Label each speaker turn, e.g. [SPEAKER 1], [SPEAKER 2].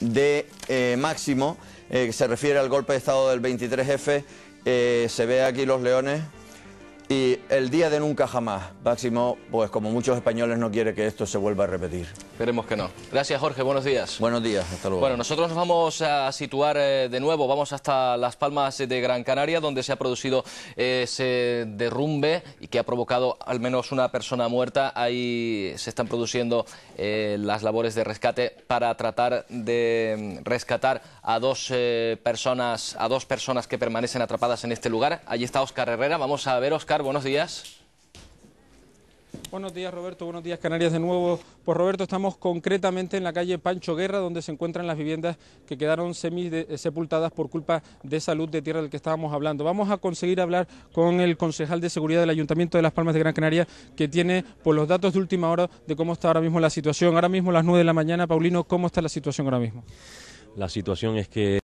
[SPEAKER 1] de eh, Máximo, eh, que se refiere al golpe de Estado del 23F. Eh, se ve aquí los leones y el día de nunca jamás. Máximo, pues como muchos españoles no quiere que esto se vuelva a repetir. Esperemos que no.
[SPEAKER 2] Gracias Jorge, buenos días.
[SPEAKER 1] Buenos días, hasta luego. Bueno,
[SPEAKER 2] nosotros nos vamos a situar eh, de nuevo, vamos hasta Las Palmas de Gran Canaria, donde se ha producido eh, ese derrumbe y que ha provocado al menos una persona muerta. Ahí se están produciendo eh, las labores de rescate para tratar de mm, rescatar a dos personas, a dos personas que permanecen atrapadas en este lugar. Allí está Óscar Herrera, vamos a ver Óscar buenos días.
[SPEAKER 3] Buenos días Roberto, buenos días Canarias de nuevo. Pues Roberto, estamos concretamente en la calle Pancho Guerra, donde se encuentran las viviendas que quedaron semi eh, sepultadas por culpa de salud de tierra del que estábamos hablando. Vamos a conseguir hablar con el concejal de seguridad del Ayuntamiento de Las Palmas de Gran Canaria, que tiene por los datos de última hora de cómo está ahora mismo la situación. Ahora mismo a las nueve de la mañana, Paulino, ¿cómo está la situación ahora mismo?
[SPEAKER 1] La situación es que...